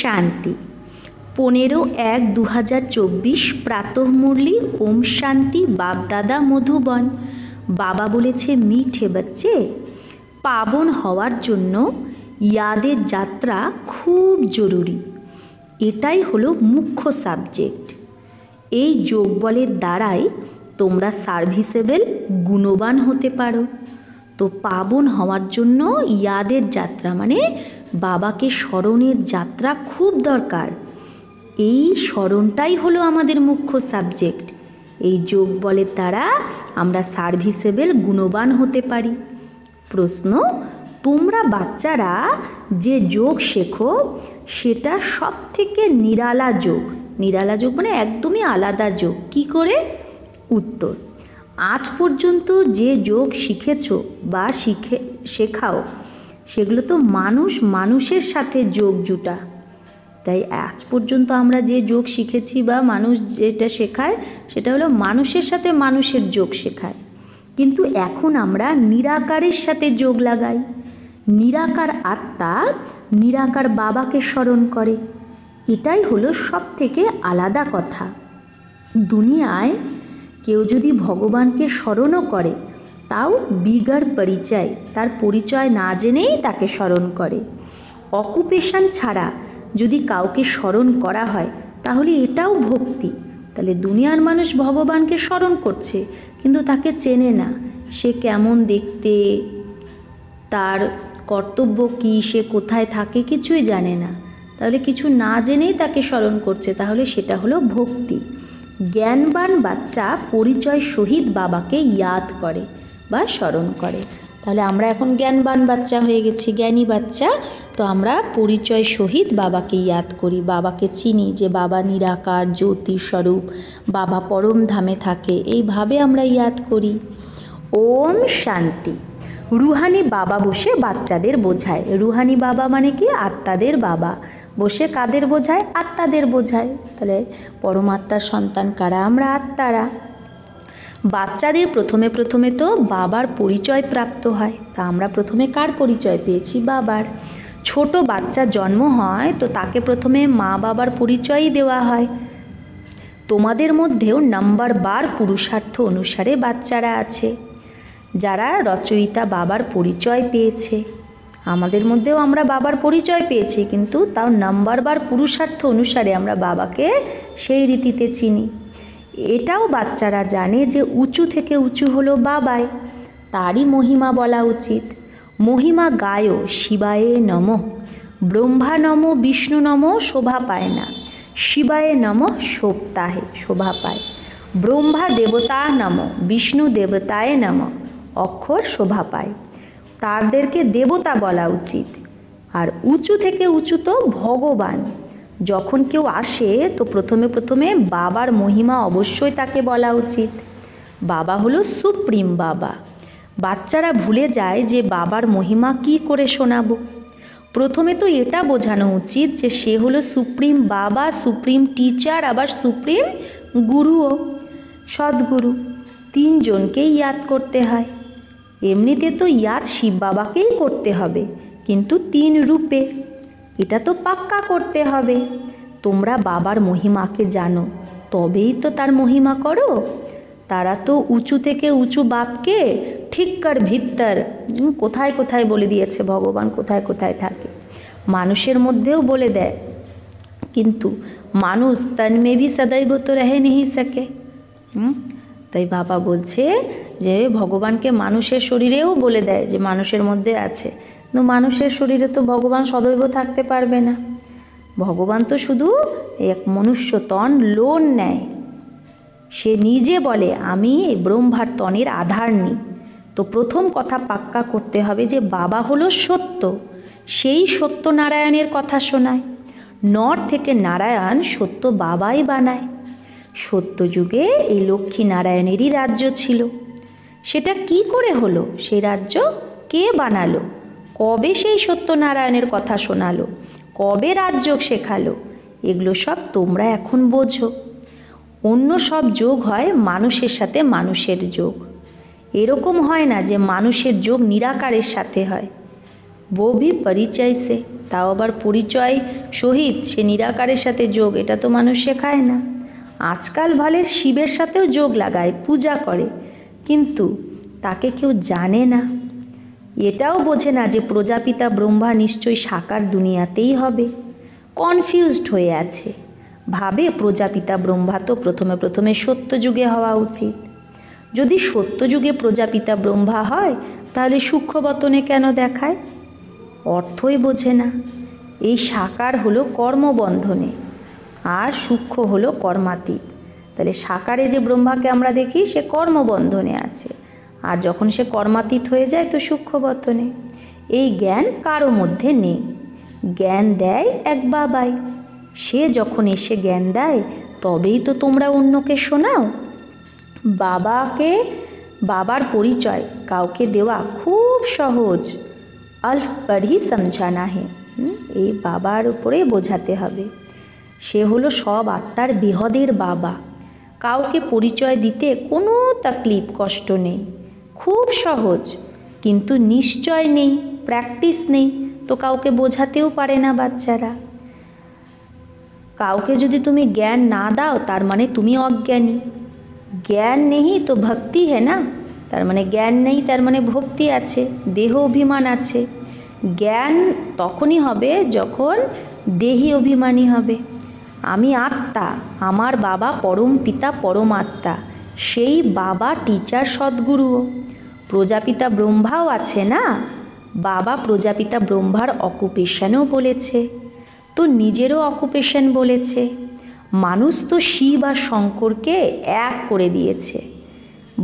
শান্তি পনেরো এক দু হাজার চব্বিশ প্রাতঃমূর্লি ওম শান্তি বাপদাদা মধুবন বাবা বলেছে মিঠে বাচ্চে পাবন হওয়ার জন্য ইয়াদের যাত্রা খুব জরুরি এটাই হলো মুখ্য সাবজেক্ট এই যোগবলের দ্বারাই তোমরা সার্ভিসেবেল গুণবান হতে পারো তো পাবন হওয়ার জন্য ইয়াদের যাত্রা মানে বাবাকে স্মরণের যাত্রা খুব দরকার এই স্মরণটাই হলো আমাদের মুখ্য সাবজেক্ট এই যোগ বলের দ্বারা আমরা সার্ভিসেবেল গুণবান হতে পারি প্রশ্ন তোমরা বাচ্চারা যে যোগ শেখো সেটা সব থেকে নিরালা যোগ নিরালা যোগ মানে একদমই আলাদা যোগ কি করে উত্তর আজ পর্যন্ত যে যোগ শিখেছ বা শিখে শেখাও সেগুলো তো মানুষ মানুষের সাথে যোগ জুটা তাই আজ পর্যন্ত আমরা যে যোগ শিখেছি বা মানুষ যেটা শেখায় সেটা হলো মানুষের সাথে মানুষের যোগ শেখায় কিন্তু এখন আমরা নিরাকারের সাথে যোগ লাগাই নিরাকার আত্মা নিরাকার বাবাকে স্মরণ করে এটাই হলো সব থেকে আলাদা কথা দুনিয়ায় কেউ যদি ভগবানকে স্মরণও করে তাও বিগার পরিচয় তার পরিচয় না জেনেই তাকে স্মরণ করে অকুপেশান ছাড়া যদি কাউকে স্মরণ করা হয় তাহলে এটাও ভক্তি তাহলে দুনিয়ার মানুষ ভগবানকে স্মরণ করছে কিন্তু তাকে চেনে না সে কেমন দেখতে তার কর্তব্য কী সে কোথায় থাকে কিছুই জানে না তাহলে কিছু না জেনেই তাকে স্মরণ করছে তাহলে সেটা হলো ভক্তি জ্ঞানবান বাচ্চা পরিচয় সহিত বাবাকে ইয়াদ করে বা স্মরণ করে তাহলে আমরা এখন জ্ঞানবান বাচ্চা হয়ে গেছি জ্ঞানী বাচ্চা তো আমরা পরিচয় সহিত বাবাকে ইয়াদ করি বাবাকে চিনি যে বাবা নিরাকার জ্যোতিস্বরূপ বাবা পরম ধামে থাকে এইভাবে আমরা ইয়াদ করি ওম শান্তি রুহানি বাবা বসে বাচ্চাদের বোঝায় রুহানি বাবা মানে কি আত্মাদের বাবা বসে কাদের বোঝায় আত্মাদের বোঝায় তাহলে পরমাত্মার সন্তান কারা আমরা আত্মারা বাচ্চাদের প্রথমে প্রথমে তো বাবার পরিচয় প্রাপ্ত হয় তা আমরা প্রথমে কার পরিচয় পেয়েছি বাবার ছোট বাচ্চা জন্ম হয় তো তাকে প্রথমে মা বাবার পরিচয়ই দেওয়া হয় তোমাদের মধ্যেও নাম্বার বার পুরুষার্থ অনুসারে বাচ্চারা আছে যারা রচয়িতা বাবার পরিচয় পেয়েছে আমাদের মধ্যেও আমরা বাবার পরিচয় পেয়েছি কিন্তু তাও নাম্বার বার পুরুষার্থ অনুসারে আমরা বাবাকে সেই রীতিতে চিনি এটাও বাচ্চারা জানে যে উঁচু থেকে উঁচু হলো বাবায় তারই মহিমা বলা উচিত মহিমা গায়ো শিবায়ে নম ব্রহ্মা নম বিষ্ণু নম শোভা পায় না শিবায়ে নম সপ্তাহে শোভা পায় ব্রহ্মা দেবতা নম বিষ্ণু দেবতায় নম অক্ষর শোভা পায় তাদেরকে দেবতা বলা উচিত আর উঁচু থেকে উঁচু তো ভগবান যখন কেউ আসে তো প্রথমে প্রথমে বাবার মহিমা অবশ্যই তাকে বলা উচিত বাবা হলো সুপ্রিম বাবা বাচ্চারা ভুলে যায় যে বাবার মহিমা কি করে শোনাবো প্রথমে তো এটা বোঝানো উচিত যে সে হলো সুপ্রিম বাবা সুপ্রিম টিচার আবার সুপ্রিম গুরুও সদ্গুরু তিনজনকেই ইয়াদ করতে হয় এমনিতে তো ইয়াদ শিব বাবাকেই করতে হবে কিন্তু তিন রূপে এটা তো পাক্কা করতে হবে তোমরা বাবার মহিমাকে জানো তবেই তো তার মহিমা করো তারা তো উঁচু থেকে উঁচু বাপকে ঠিককার ভিত্তার কোথায় কোথায় বলে দিয়েছে ভগবান কোথায় কোথায় থাকে মানুষের মধ্যেও বলে দেয় কিন্তু মানুষ তন্মে মেবি সদৈব তো রেহে নেই সাকে তাই বাবা বলছে যে ভগবানকে মানুষের শরীরেও বলে দেয় যে মানুষের মধ্যে আছে কিন্তু মানুষের শরীরে তো ভগবান সদৈব থাকতে পারবে না ভগবান তো শুধু এক মনুষ্য তন লোন নেয় সে নিজে বলে আমি এই ব্রহ্মার তনের আধার নিই তো প্রথম কথা পাক্কা করতে হবে যে বাবা হলো সত্য সেই সত্য নারায়ণের কথা শোনায় নর থেকে নারায়ণ সত্য বাবাই বানায় সত্যযুগে এই লক্ষ্মী নারায়ণেরই রাজ্য ছিল সেটা কি করে হলো সেই রাজ্য কে বানালো কবে সেই সত্যনারায়ণের কথা শোনালো কবে রাজযোগ শেখালো এগুলো সব তোমরা এখন বোঝো অন্য সব যোগ হয় মানুষের সাথে মানুষের যোগ এরকম হয় না যে মানুষের যোগ নিরাকারের সাথে হয় বভি পরিচয় সে তাও আবার পরিচয় সহিত সে নিরাকারের সাথে যোগ এটা তো মানুষ শেখায় না আজকাল ভলে শিবের সাথেও যোগ লাগায় পূজা করে কিন্তু তাকে কেউ জানে না এটাও বোঝে না যে প্রজাপিতা ব্রহ্মা নিশ্চয়ই সাকার দুনিয়াতেই হবে কনফিউজড হয়ে আছে ভাবে প্রজাপিতা ব্রহ্মা তো প্রথমে প্রথমে সত্যযুগে হওয়া উচিত যদি সত্যযুগে প্রজাপিতা ব্রহ্মা হয় তাহলে সূক্ষ্মবতনে কেন দেখায় অর্থই বোঝে না এই সাকার হলো কর্মবন্ধনে আর সূক্ষ্ম হলো কর্মাতীত তাহলে সাকারে যে ব্রহ্মাকে আমরা দেখি সে কর্মবন্ধনে আছে আর যখন সে কর্মাতীত হয়ে যায় তো সূক্ষ্মবর্তনে এই জ্ঞান কারো মধ্যে নেই জ্ঞান দেয় এক বাবাই সে যখন এসে জ্ঞান দেয় তবেই তো তোমরা অন্যকে শোনাও বাবাকে বাবার পরিচয় কাউকে দেওয়া খুব সহজ আলফ পরই সমঝানা হে এই বাবার উপরে বোঝাতে হবে সে হলো সব আত্মার বৃহদের বাবা কাউকে পরিচয় দিতে কোনো তাকলিফ কষ্ট নেই খুব সহজ কিন্তু নিশ্চয় নেই প্র্যাকটিস নেই তো কাউকে বোঝাতেও পারে না বাচ্চারা কাউকে যদি তুমি জ্ঞান না দাও তার মানে তুমি অজ্ঞানী জ্ঞান নেই তো ভক্তি হ্যাঁ না তার মানে জ্ঞান নেই তার মানে ভক্তি আছে দেহ অভিমান আছে জ্ঞান তখনই হবে যখন দেহি অভিমানী হবে আমি আত্মা আমার বাবা পরম পিতা পরম আত্মা সেই বাবা টিচার সদ্গুরু প্রজাপিতা ব্রহ্মাও আছে না বাবা প্রজাপিতা ব্রহ্মার অকুপেশানও বলেছে তো নিজেরও অকুপেশন বলেছে মানুষ তো শিব আর শঙ্করকে এক করে দিয়েছে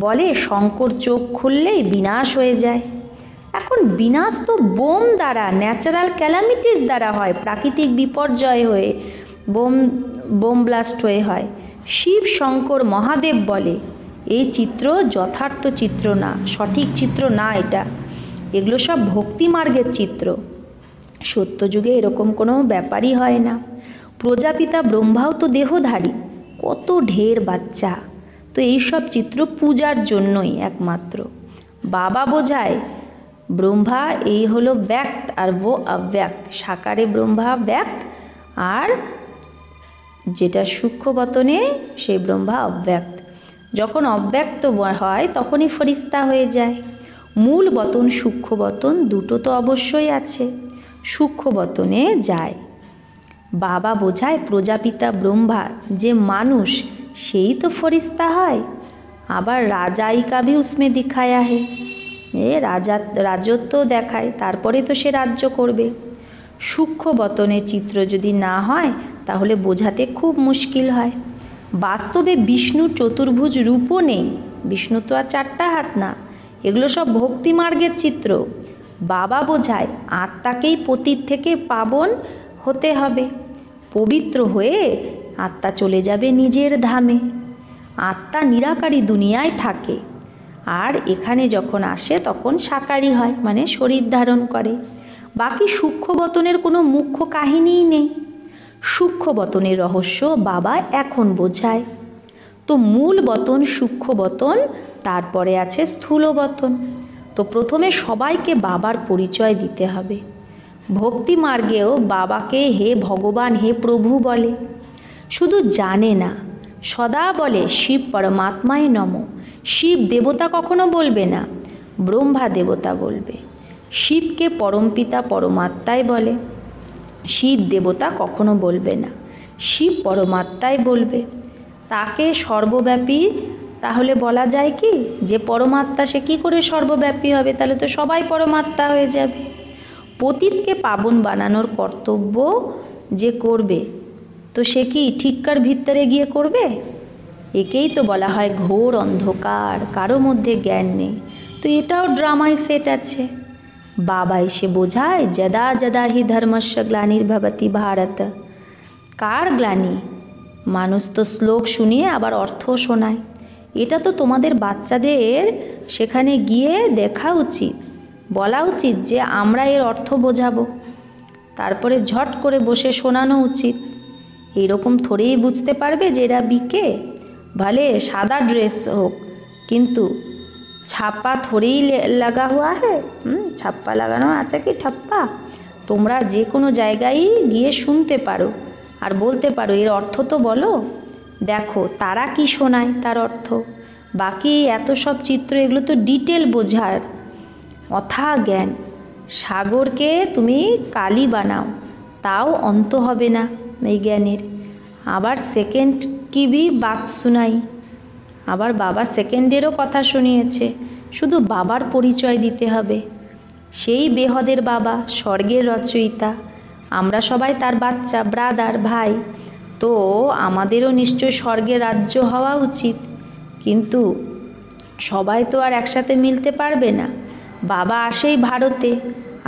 বলে শঙ্কর চোখ খুললেই বিনাশ হয়ে যায় এখন বিনাশ তো বোম দ্বারা ন্যাচারাল ক্যালামিটিস দ্বারা হয় প্রাকৃতিক বিপর্যয় হয়ে বোম বোম ব্লাস্ট হয়ে হয় শিব শঙ্কর মহাদেব বলে এই চিত্র যথার্থ চিত্র না সঠিক চিত্র না এটা এগুলো সব ভক্তি মার্গের চিত্র সত্যযুগে এরকম কোনো ব্যাপারই হয় না প্রজাপিতা ব্রহ্মাও তো দেহধারী কত ঢের বাচ্চা তো এইসব চিত্র পূজার জন্যই একমাত্র বাবা বোঝায় ব্রহ্মা এই হলো ব্যক্ত আর ও অব্যক্ত সাকারে ব্রহ্মা ব্যক্ত আর যেটা সূক্ষ্মবতনে সেই ব্রহ্মা অব্যক্ত যখন অব্যক্ত হয় তখনই ফরিস্তা হয়ে যায় মূল বতন সূক্ষ্ম বতন দুটো তো অবশ্যই আছে সূক্ষ্ম বতনে যায় বাবা বোঝায় প্রজাপিতা ব্রহ্মা যে মানুষ সেই তো ফরিস্তা হয় আবার রাজাই কাবি উসমে দিখায়া আহে এ রাজা রাজত্ব দেখায় তারপরে তো সে রাজ্য করবে সূক্ষ্ম বতনের চিত্র যদি না হয় তাহলে বোঝাতে খুব মুশকিল হয় বাস্তবে বিষ্ণুর চতুর্ভুজ রূপও নেই বিষ্ণু তো আর চারটা হাত না এগুলো সব ভক্তি মার্গের চিত্র বাবা বোঝায় আত্মাকেই পতীত থেকে পাবন হতে হবে পবিত্র হয়ে আত্মা চলে যাবে নিজের ধামে আত্মা নিরাকারী দুনিয়ায় থাকে আর এখানে যখন আসে তখন সাকারী হয় মানে শরীর ধারণ করে বাকি সূক্ষ্মবতনের কোনো মুখ্য কাহিনীই নেই সূক্ষ্মবতনের রহস্য বাবা এখন বোঝায় তো মূল বতন সূক্ষ্মবতন তারপরে আছে স্থূলবতন তো প্রথমে সবাইকে বাবার পরিচয় দিতে হবে ভক্তি মার্গেও বাবাকে হে ভগবান হে প্রভু বলে শুধু জানে না সদা বলে শিব পরমাত্মায় নম শিব দেবতা কখনো বলবে না ব্রহ্মা দেবতা বলবে শিবকে পরমপিতা পরমাত্মাই বলে শিব দেবতা কখনো বলবে না শিব পরমাত্মাই বলবে তাকে সর্বব্যাপী তাহলে বলা যায় কি যে পরমাত্মা সে কী করে সর্বব্যাপী হবে তাহলে তো সবাই পরমাত্মা হয়ে যাবে পতীতকে পাবন বানানোর কর্তব্য যে করবে তো সে কি ঠিককার ভিতরে গিয়ে করবে একেই তো বলা হয় ঘোর অন্ধকার কারো মধ্যে জ্ঞান নেই তো এটাও ড্রামায় সেট আছে বাবা এসে বোঝায় যদা যদা হি ধর্মস্য গ্লানির্ভবতী ভারত কার গ্লানি মানুষ তো শ্লোক শুনিয়ে আবার অর্থ শোনায় এটা তো তোমাদের বাচ্চাদের সেখানে গিয়ে দেখা উচিত বলা উচিত যে আমরা এর অর্থ বোঝাবো তারপরে ঝট করে বসে শোনানো উচিত এরকম থরেই বুঝতে পারবে যে এরা বিকে ভালে সাদা ড্রেস হোক কিন্তু ছাপ্পা ধরেই লাগা হওয়া হ্যাঁ ছাপ্পা লাগানো আছে কি ঠাপ্পা তোমরা যে কোনো জায়গায় গিয়ে শুনতে পারো আর বলতে পারো এর অর্থ তো বলো দেখো তারা কি শোনায় তার অর্থ বাকি এত সব চিত্র এগুলো তো ডিটেল বোঝার অথা জ্ঞান সাগরকে তুমি কালি বানাও তাও অন্ত হবে না এই জ্ঞানের আবার সেকেন্ড কিবি বাত শোনাই আবার বাবা সেকেন্ড ডেরও কথা শুনিয়েছে শুধু বাবার পরিচয় দিতে হবে সেই বেহদের বাবা স্বর্গের রচয়িতা আমরা সবাই তার বাচ্চা ব্রাদার ভাই তো আমাদেরও নিশ্চয় স্বর্গের রাজ্য হওয়া উচিত কিন্তু সবাই তো আর একসাথে মিলতে পারবে না বাবা আসেই ভারতে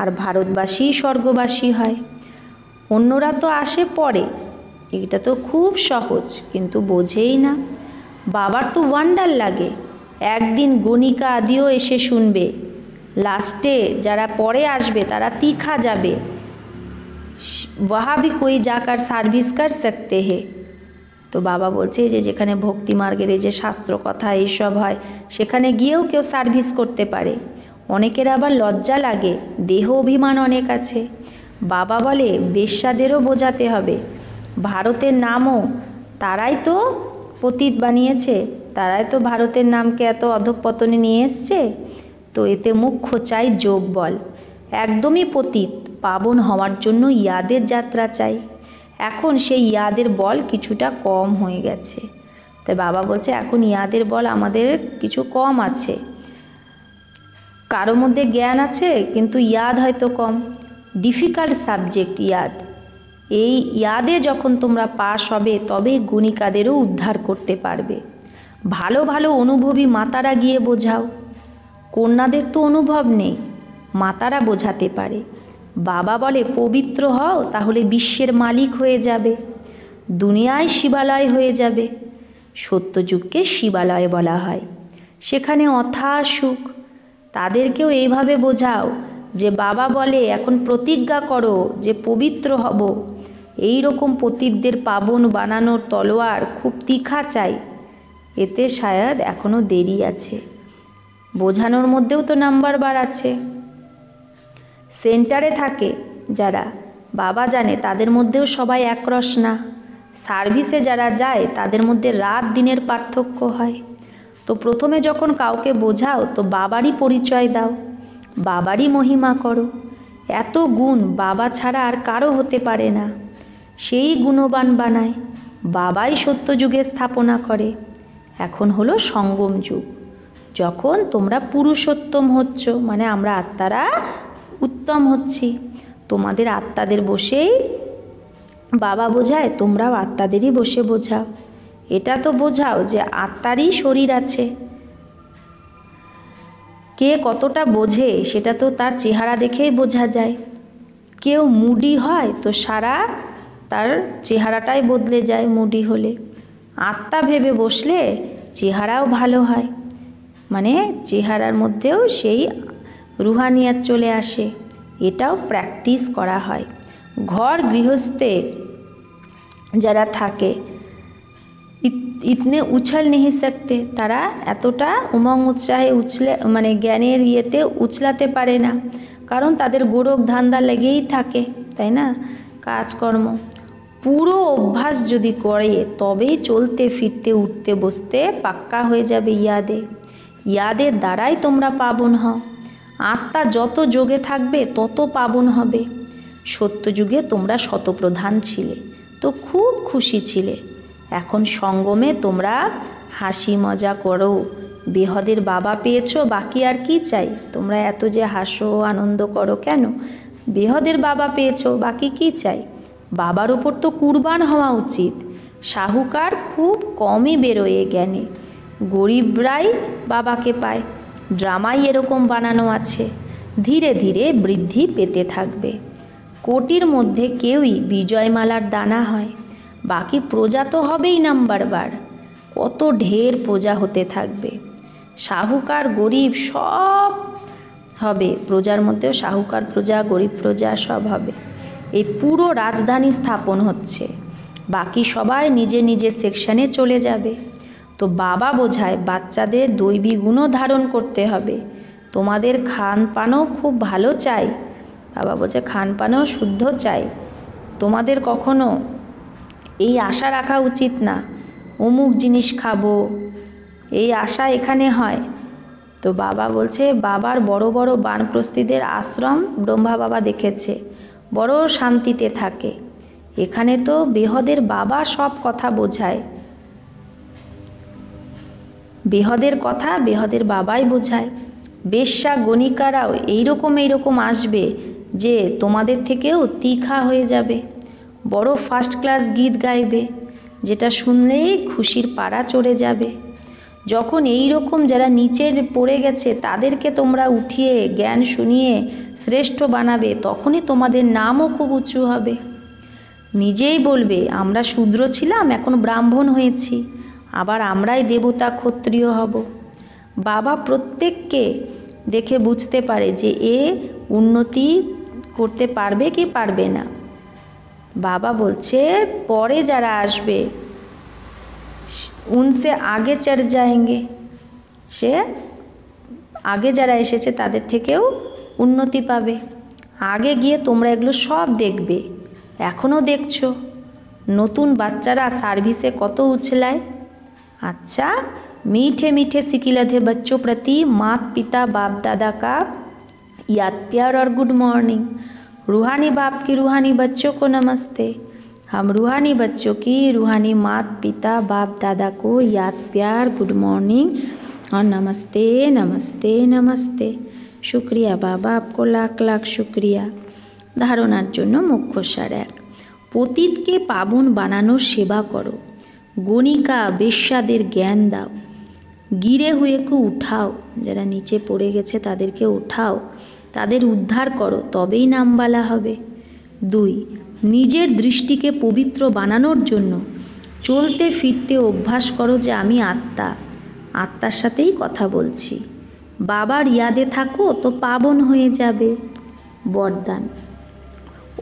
আর ভারতবাসী স্বর্গবাসী হয় অন্যরা তো আসে পরে এটা তো খুব সহজ কিন্তু বোঝেই না বাবার তো ওয়ান্ডার লাগে একদিন গণিকা আদিও এসে শুনবে লাস্টে যারা পরে আসবে তারা তিখা যাবে ওহা ভি কই যাকার সার্ভিস কর সকতে হে তো বাবা বলছে যে যেখানে ভক্তি মার্গের যে শাস্ত্র কথা এইসব হয় সেখানে গিয়েও কেউ সার্ভিস করতে পারে অনেকের আবার লজ্জা লাগে দেহ অভিমান অনেক আছে বাবা বলে বেশ্যাদেরও বোঝাতে হবে ভারতের নামও তারাই তো পতীত বানিয়েছে তারাই তো ভারতের নামকে এত অধঃপতনে নিয়ে এসছে তো এতে মুখ্য চাই যোগ বল একদমই পতীত পাবন হওয়ার জন্য ইয়াদের যাত্রা চাই এখন সেই ইয়াদের বল কিছুটা কম হয়ে গেছে তাই বাবা বলছে এখন ইয়াদের বল আমাদের কিছু কম আছে কারো মধ্যে জ্ঞান আছে কিন্তু ইয়াদ হয়তো কম ডিফিকাল্ট সাবজেক্ট ইয়াদ এই ইয়াদে যখন তোমরা পাশ হবে তবে গণিকাদেরও উদ্ধার করতে পারবে ভালো ভালো অনুভবী মাতারা গিয়ে বোঝাও কন্যাদের তো অনুভব নেই মাতারা বোঝাতে পারে বাবা বলে পবিত্র হও তাহলে বিশ্বের মালিক হয়ে যাবে দুনিয়ায় শিবালয় হয়ে যাবে সত্যযুগকে শিবালয় বলা হয় সেখানে অথা সুখ তাদেরকেও এইভাবে বোঝাও যে বাবা বলে এখন প্রতিজ্ঞা করো যে পবিত্র হব এই রকম পতিতদের পাবন বানানোর তলোয়ার খুব তীখা চাই এতে শায়দ এখনও দেরি আছে বোঝানোর মধ্যেও তো নাম্বার বার আছে সেন্টারে থাকে যারা বাবা জানে তাদের মধ্যেও সবাই একরস না সার্ভিসে যারা যায় তাদের মধ্যে রাত দিনের পার্থক্য হয় তো প্রথমে যখন কাউকে বোঝাও তো বাবারই পরিচয় দাও বাবারই মহিমা করো এত গুণ বাবা ছাড়া আর কারো হতে পারে না সেই গুণবান বানায় বাবাই সত্যযুগে স্থাপনা করে এখন হলো সঙ্গম যুগ যখন তোমরা পুরুষোত্তম হচ্ছ মানে আমরা আত্মারা উত্তম হচ্ছি তোমাদের আত্মাদের বসেই বাবা বোঝায় তোমরাও আত্মাদেরই বসে বোঝাও এটা তো বোঝাও যে আত্মারই শরীর আছে কে কতটা বোঝে সেটা তো তার চেহারা দেখেই বোঝা যায় কেউ মুডি হয় তো সারা তার চেহারাটাই বদলে যায় মুডি হলে আত্মা ভেবে বসলে চেহারাও ভালো হয় মানে চেহারার মধ্যেও সেই রুহানিয়াত চলে আসে এটাও প্র্যাকটিস করা হয় ঘর গৃহস্থে যারা থাকে ইতনে উছল নেহি সকতে তারা এতটা উমং উৎসাহে উছলে মানে জ্ঞানের ইয়েতে উছলাতে পারে না কারণ তাদের গোরক ধান্দা লেগেই থাকে তাই না কাজকর্ম পুরো অভ্যাস যদি করে তবেই চলতে ফিরতে উঠতে বসতে পাক্কা হয়ে যাবে ইয়াদে ইয়াদের দ্বারাই তোমরা পাবন হও আত্মা যত যোগে থাকবে তত পাবন হবে সত্যযুগে তোমরা শতপ্রধান ছিলে তো খুব খুশি ছিলে এখন সঙ্গমে তোমরা হাসি মজা করো বেহদের বাবা পেয়েছো বাকি আর কি চাই তোমরা এত যে হাসো আনন্দ করো কেন বেহদের বাবা পেয়েছো বাকি কি চাই বাবার ওপর তো কুরবান হওয়া উচিত সাহুকার খুব কমই বেরোয় জ্ঞানে গরিবরাই বাবাকে পায় ড্রামাই এরকম বানানো আছে ধীরে ধীরে বৃদ্ধি পেতে থাকবে কোটির মধ্যে কেউই বিজয়মালার দানা হয় বাকি প্রজা তো হবেই নাম্বার বার কত ঢের প্রজা হতে থাকবে সাহুকার গরিব সব হবে প্রজার মধ্যেও সাহুকার প্রজা গরিব প্রজা সব হবে এই পুরো রাজধানী স্থাপন হচ্ছে বাকি সবাই নিজে নিজে সেকশানে চলে যাবে তো বাবা বোঝায় বাচ্চাদের দৈবী গুণও ধারণ করতে হবে তোমাদের খান পানও খুব ভালো চাই বাবা বোঝায় খান পানও শুদ্ধ চাই তোমাদের কখনো এই আশা রাখা উচিত না অমুক জিনিস খাবো এই আশা এখানে হয় তো বাবা বলছে বাবার বড় বড় বানপ্রস্তিদের আশ্রম ব্রহ্মা বাবা দেখেছে বড় শান্তিতে থাকে এখানে তো বেহদের বাবা সব কথা বোঝায় বেহদের কথা বেহদের বাবাই বোঝায় বেশ্যা গণিকারাও এইরকম এইরকম আসবে যে তোমাদের থেকেও তীখা হয়ে যাবে বড় ফার্স্ট ক্লাস গীত গাইবে যেটা শুনলেই খুশির পাড়া চড়ে যাবে যখন এই রকম যারা নিচের পড়ে গেছে তাদেরকে তোমরা উঠিয়ে জ্ঞান শুনিয়ে শ্রেষ্ঠ বানাবে তখনই তোমাদের নামও খুব উঁচু হবে নিজেই বলবে আমরা শূদ্র ছিলাম এখন ব্রাহ্মণ হয়েছি আবার আমরাই দেবতা ক্ষত্রিয় হব বাবা প্রত্যেককে দেখে বুঝতে পারে যে এ উন্নতি করতে পারবে কি পারবে না বাবা বলছে পরে যারা আসবে উনসে আগে চড় যায়গে সে আগে যারা এসেছে তাদের থেকেও উন্নতি পাবে আগে গিয়ে তোমরা এগুলো সব দেখবে এখনও দেখছো নতুন বাচ্চারা সার্ভিসে কত উছলায় আচ্ছা মিঠে মিঠে सिकिला বাচ্চো প্রতি মাত পিতা বাপ দাদা কাপ ইয়াত পিয়ার অর গুড মর্নিং रूहानी बाप की रूहानी बच्चों को नमस्ते हम रूहानी बच्चों की रूहानी मात पिता बाप दादा को याद प्यार गुड मॉर्निंग और नमस्ते नमस्ते नमस्ते শুক্রিয়া বাবা আপকো লাখ লাখ শুক্রিয়া ধারণার জন্য মুখ্য সার এক পতীতকে পাবন বানানোর সেবা করো গণিকা বেশ্যাদের জ্ঞান দাও গিরে হুয়েকে উঠাও যারা নিচে পড়ে গেছে তাদেরকে উঠাও তাদের উদ্ধার করো তবেই নামবালা হবে দুই নিজের দৃষ্টিকে পবিত্র বানানোর জন্য চলতে ফিরতে অভ্যাস করো যে আমি আত্মা আত্মার সাথেই কথা বলছি বাবার ইয়াদে থাকো তো পাবন হয়ে যাবে বরদান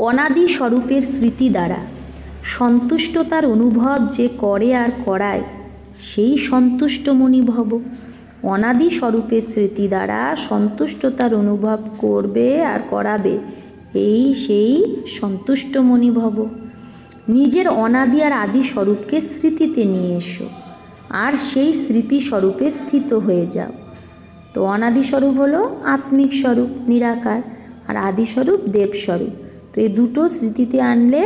অনাদি স্বরূপের স্মৃতি দ্বারা সন্তুষ্টতার অনুভব যে করে আর করায় সেই সন্তুষ্ট ভব অনাদি স্বরূপের স্মৃতি দ্বারা সন্তুষ্টতার অনুভব করবে আর করাবে এই সেই সন্তুষ্টমণি ভব নিজের অনাদি আর আদি স্বরূপকে স্মৃতিতে নিয়ে এসো আর সেই স্মৃতি স্বরূপে স্থিত হয়ে যাও তো অনাদি স্বরূপ হলো আত্মিক স্বরূপ নিরাকার আর আদি স্বরূপ দেবস্বরূপ তো এই দুটো স্মৃতিতে আনলে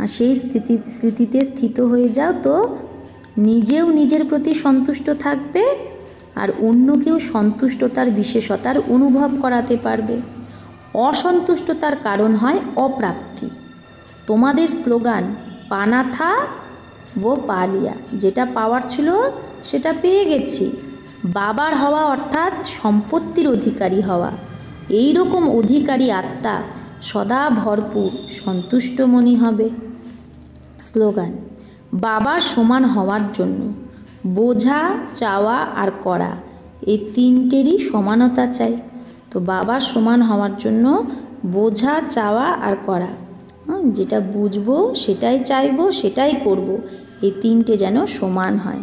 আর সেই স্মৃতি স্মৃতিতে স্থিত হয়ে যাও তো নিজেও নিজের প্রতি সন্তুষ্ট থাকবে আর অন্যকেও সন্তুষ্টতার বিশেষতার অনুভব করাতে পারবে অসন্তুষ্টতার কারণ হয় অপ্রাপ্তি তোমাদের স্লোগান পানাথা ও পালিয়া যেটা পাওয়ার ছিল সেটা পেয়ে গেছি বাবার হওয়া অর্থাৎ সম্পত্তির অধিকারী হওয়া এই রকম অধিকারী আত্মা সদা ভরপুর সন্তুষ্টমণি হবে স্লোগান বাবার সমান হওয়ার জন্য বোঝা চাওয়া আর করা এই তিনটেরই সমানতা চাই তো বাবার সমান হওয়ার জন্য বোঝা চাওয়া আর করা যেটা বুঝবো সেটাই চাইবো সেটাই করব। এই তিনটে যেন সমান হয়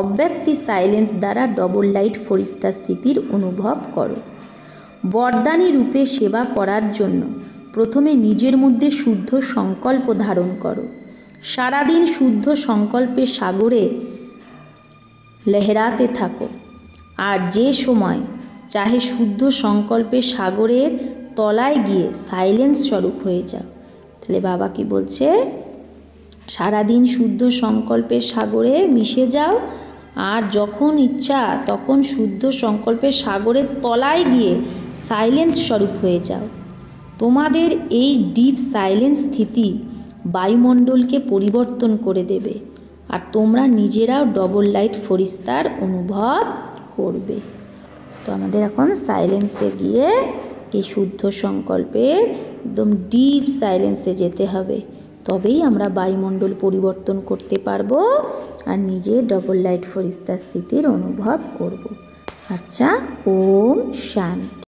অব্যক্তি সাইলেন্স দ্বারা ডবল লাইট ফরিস্তা স্থিতির অনুভব করো বরদানি রূপে সেবা করার জন্য প্রথমে নিজের মধ্যে শুদ্ধ সংকল্প ধারণ করো সারাদিন শুদ্ধ সংকল্পে সাগরে লেহরাতে থাকো আর যে সময় চাহে শুদ্ধ সংকল্পে সাগরের তলায় গিয়ে সাইলেন্স স্বরূপ হয়ে যাও তাহলে বাবা কি বলছে সারাদিন শুদ্ধ সংকল্পের সাগরে মিশে যাও আর যখন ইচ্ছা তখন শুদ্ধ সংকল্পের সাগরের তলায় গিয়ে সাইলেন্স স্বরূপ হয়ে যাও তোমাদের এই ডিপ সাইলেন্স স্থিতি বায়ুমণ্ডলকে পরিবর্তন করে দেবে আর তোমরা নিজেরাও ডবল লাইট ফরিস্তার অনুভব করবে তো আমাদের এখন সাইলেন্সে গিয়ে এই শুদ্ধ সংকল্পে একদম ডিপ সাইলেন্সে যেতে হবে তবেই আমরা বায়ুমণ্ডল পরিবর্তন করতে পারবো আর নিজে ডবল লাইট ফরিস্তার স্থিতির অনুভব করব। আচ্ছা ওম শান্তি